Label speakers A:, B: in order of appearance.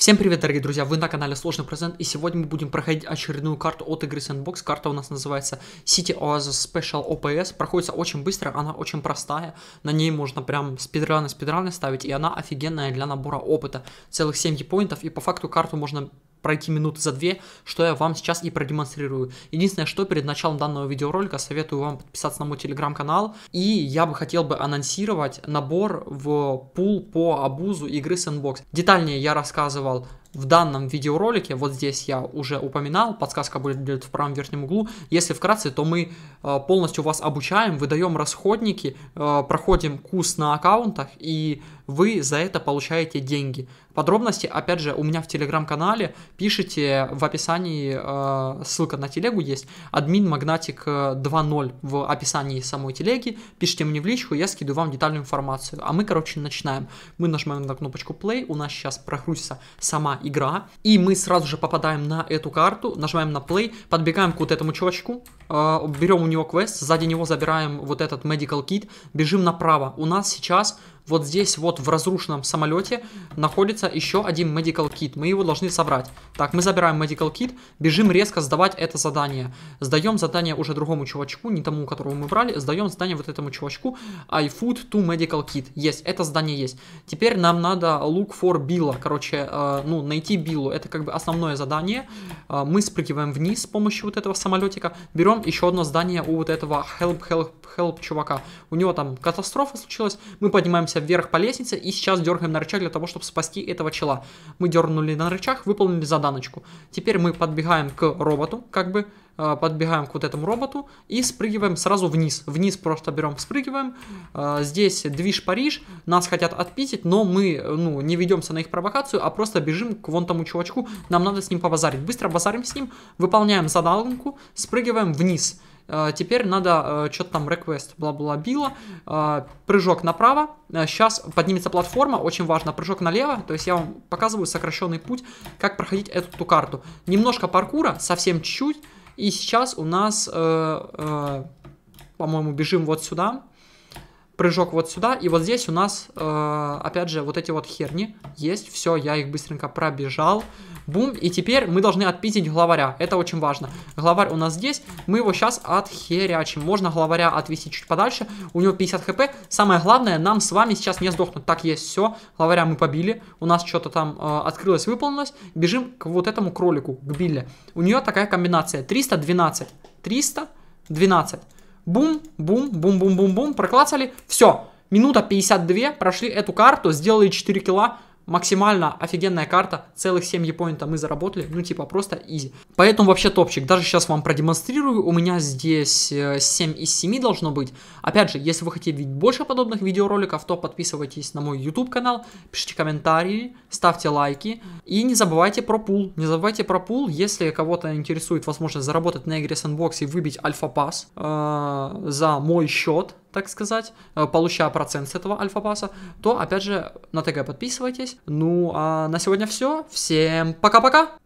A: Всем привет, дорогие друзья, вы на канале Сложный Процент, и сегодня мы будем проходить очередную карту от игры Sandbox. Карта у нас называется City Oasis Special OPS, проходится очень быстро, она очень простая, на ней можно прям спидраны-спидраны ставить, и она офигенная для набора опыта, целых 7 епоинтов. и по факту карту можно пройти минуты за две, что я вам сейчас и продемонстрирую. Единственное, что перед началом данного видеоролика советую вам подписаться на мой телеграм-канал, и я бы хотел бы анонсировать набор в пул по абузу игры Sandbox. Детальнее я рассказывал в данном видеоролике, вот здесь я уже упоминал, подсказка будет в правом верхнем углу, если вкратце, то мы э, полностью вас обучаем, выдаем расходники, э, проходим курс на аккаунтах, и вы за это получаете деньги. Подробности, опять же, у меня в телеграм-канале, пишите в описании, э, ссылка на телегу есть, админ магнатик 2.0 в описании самой телеги, пишите мне в личку, я скидываю вам детальную информацию. А мы, короче, начинаем. Мы нажимаем на кнопочку play, у нас сейчас прогрузится сама игра, и мы сразу же попадаем на эту карту, нажимаем на play, подбегаем к вот этому чувачку, а, берем у него квест, сзади него забираем вот этот medical kit, бежим направо. У нас сейчас вот здесь вот в разрушенном самолете находится еще один medical kit. Мы его должны собрать. Так, мы забираем medical kit, бежим резко сдавать это задание. Сдаем задание уже другому чувачку, не тому, которого мы брали. Сдаем задание вот этому чувачку. I food to medical kit. Есть, это задание есть. Теперь нам надо look for Билла. Короче, э, ну, найти Биллу. Это как бы основное задание. Э, мы спрыгиваем вниз с помощью вот этого самолетика. Берем еще одно здание у вот этого help, help, help чувака. У него там катастрофа случилась. Мы поднимаемся вверх по лестнице и сейчас дергаем на рычаг для того, чтобы спасти этого чела. Мы дернули на рычаг, выполнили заданочку. Теперь мы подбегаем к роботу, как бы э, подбегаем к вот этому роботу и спрыгиваем сразу вниз. Вниз просто берем, спрыгиваем. Э, здесь движ Париж, нас хотят отпитить, но мы ну, не ведемся на их провокацию, а просто бежим к вон тому чувачку. Нам надо с ним побазарить. Быстро базарим с ним, выполняем заданку, спрыгиваем вниз вниз. Э, теперь надо э, что-то там request бла-бла била, э, прыжок направо, сейчас поднимется платформа, очень важно, прыжок налево, то есть я вам показываю сокращенный путь, как проходить эту карту. Немножко паркура, совсем чуть, и сейчас у нас, по-моему, бежим вот сюда, прыжок вот сюда, и вот здесь у нас, э, опять же, вот эти вот херни есть, все, я их быстренько пробежал, бум, и теперь мы должны отпиздить главаря, это очень важно, главарь у нас здесь, мы его сейчас отхерячим, можно главаря отвести чуть подальше, у него 50 хп, самое главное, нам с вами сейчас не сдохнуть, так есть, все, главаря мы побили, у нас что-то там э, открылось, выполнилось, бежим к вот этому кролику, к билле у нее такая комбинация, 312, 312, Бум, бум, бум, бум, бум, бум. Проклацали. Все. Минута 52. Прошли эту карту. Сделали 4 килла максимально офигенная карта, целых 7 епоинта мы заработали, ну типа просто изи. Поэтому вообще топчик, даже сейчас вам продемонстрирую, у меня здесь 7 э, из 7 должно быть. Опять же, если вы хотите видеть больше подобных видеороликов, то подписывайтесь на мой YouTube канал, пишите комментарии, ставьте лайки и не забывайте про пул. Не забывайте про пул, если кого-то интересует возможность заработать на игре Sandbox и выбить альфа-пас э, за мой счет, так сказать, э, получая процент с этого альфа-паса, то, опять же, на ТГ подписывайтесь. Ну, а на сегодня все. Всем пока-пока!